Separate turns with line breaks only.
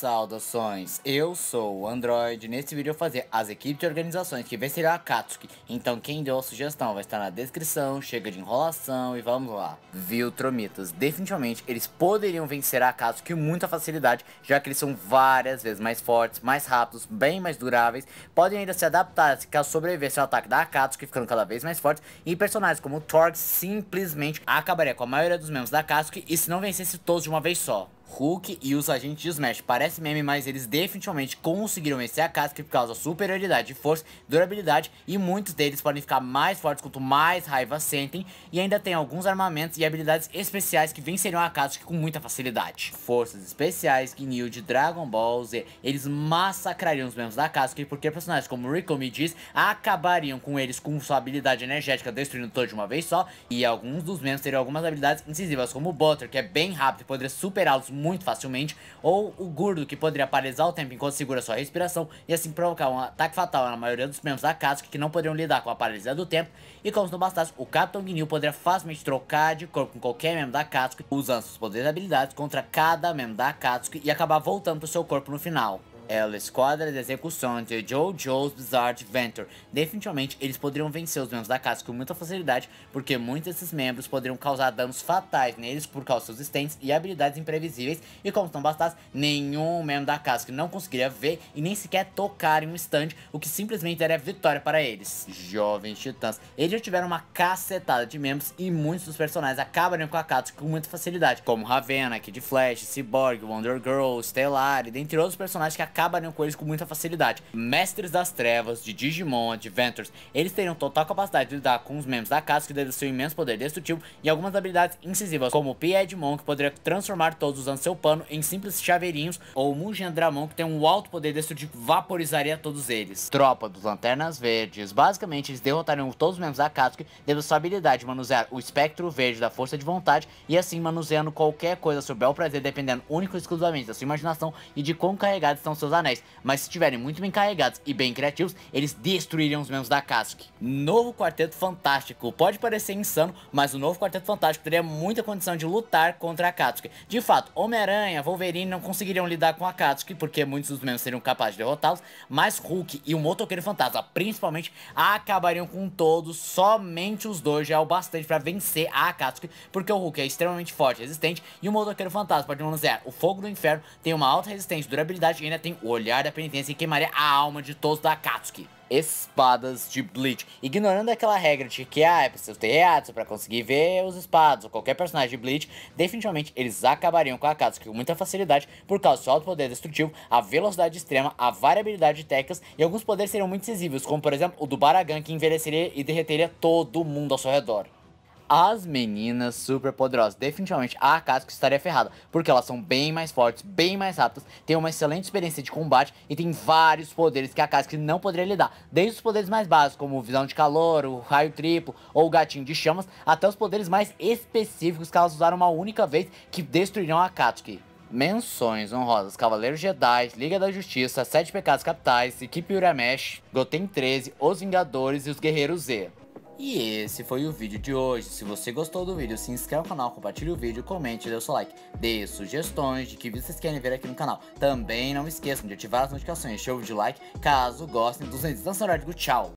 Saudações, eu sou o Android. Neste vídeo eu vou fazer as equipes de organizações que vencerá a Katsuki. Então quem deu a sugestão vai estar na descrição, chega de enrolação e vamos lá. Viu, Tromitas? Definitivamente eles poderiam vencer a Katsuki com muita facilidade, já que eles são várias vezes mais fortes, mais rápidos, bem mais duráveis. Podem ainda se adaptar a sobreviver ao ataque da Katsuki, ficando cada vez mais fortes. E personagens como o Torx simplesmente acabaria com a maioria dos membros da Katsuki e se não vencesse todos de uma vez só. Hulk e os agentes de Smash. Parece meme, mas eles definitivamente conseguiram vencer a Akatsuki por causa da superioridade de força, durabilidade e muitos deles podem ficar mais fortes quanto mais raiva sentem e ainda tem alguns armamentos e habilidades especiais que venceriam a Akatsuki com muita facilidade. Forças especiais, Ginyu de Dragon Ball Z, eles massacrariam os membros da Akatsuki porque personagens como me diz acabariam com eles com sua habilidade energética destruindo todos de uma vez só e alguns dos membros teriam algumas habilidades incisivas como o Butter que é bem rápido e poderia superá-los muito facilmente, ou o Gurdo, que poderia paralisar o tempo enquanto segura sua respiração e assim provocar um ataque fatal na maioria dos membros da Katsuki que não poderiam lidar com a paralisia do tempo, e como se não bastasse, o Capitão Guinil poderia facilmente trocar de corpo com qualquer membro da Katsuki, usando seus poderes e habilidades contra cada membro da Katsuki e acabar voltando o seu corpo no final ela Esquadra de Execução de Joe Joe's Bizarre Adventure. Definitivamente, eles poderiam vencer os membros da casa com muita facilidade, porque muitos desses membros poderiam causar danos fatais neles por causa dos seus stands e habilidades imprevisíveis, e como não bastasse, nenhum membro da casa que não conseguiria ver e nem sequer tocar em um stand, o que simplesmente era vitória para eles. Jovens Titãs, eles já tiveram uma cacetada de membros e muitos dos personagens acabaram com a casa com muita facilidade, como Ravenna, Kid Flash, Cyborg, Wonder Girl, Stellar, dentre outros personagens que a acabariam né, com eles com muita facilidade. Mestres das Trevas, de Digimon, Adventures, eles teriam total capacidade de lidar com os membros da casa que deu seu imenso poder destrutivo e algumas habilidades incisivas, como o Piedmon, que poderia transformar todos usando seu pano em simples chaveirinhos, ou o Mugendramon, que tem um alto poder destrutivo, vaporizaria todos eles. Tropa dos Lanternas Verdes, basicamente eles derrotariam todos os membros da Akatsuki devido sua habilidade de manusear o espectro verde da força de vontade e assim manuseando qualquer coisa sob o prazer, dependendo único e exclusivamente da sua imaginação e de quão carregados estão seus Anéis, mas se estiverem muito bem carregados e bem criativos, eles destruiriam os membros da Kask. Novo Quarteto Fantástico. Pode parecer insano, mas o novo Quarteto Fantástico teria muita condição de lutar contra a Katsuki. De fato, Homem-Aranha, Wolverine não conseguiriam lidar com a Katsuki, porque muitos dos membros seriam capazes de derrotá-los, mas Hulk e o Motoqueiro Fantasma, principalmente, acabariam com todos, somente os dois já é o bastante para vencer a Katsuki, porque o Hulk é extremamente forte, resistente, e o Motoqueiro Fantasma pode manusear é, o Fogo do Inferno, tem uma alta resistência, durabilidade e ainda tem o olhar da penitência e queimaria a alma de todos da Akatsuki. Espadas de Bleach. Ignorando aquela regra de que ah, é preciso ter reatos para conseguir ver os espadas ou qualquer personagem de Bleach, definitivamente eles acabariam com a Akatsuki com muita facilidade por causa do seu alto poder destrutivo, a velocidade extrema, a variabilidade de técnicas e alguns poderes seriam muito sensíveis, como por exemplo o do Baragan que envelheceria e derreteria todo mundo ao seu redor as meninas super poderosas. Definitivamente a Akatsuki estaria ferrada, porque elas são bem mais fortes, bem mais rápidas, têm uma excelente experiência de combate e tem vários poderes que a Akatsuki não poderia lidar. Desde os poderes mais básicos, como visão de calor, o raio triplo ou o gatinho de chamas, até os poderes mais específicos que elas usaram uma única vez que destruirão a Akatsuki. Menções honrosas: Cavaleiros Jedi, Liga da Justiça, Sete Pecados Capitais, Equipe Uramesh, Goten 13, Os Vingadores e os Guerreiros Z. E esse foi o vídeo de hoje. Se você gostou do vídeo, se inscreva no canal, compartilhe o vídeo, comente, dê o seu like, dê sugestões de que vídeos vocês querem ver aqui no canal. Também não esqueçam de ativar as notificações, show de like, caso gostem dos vídeos. Então, tchau!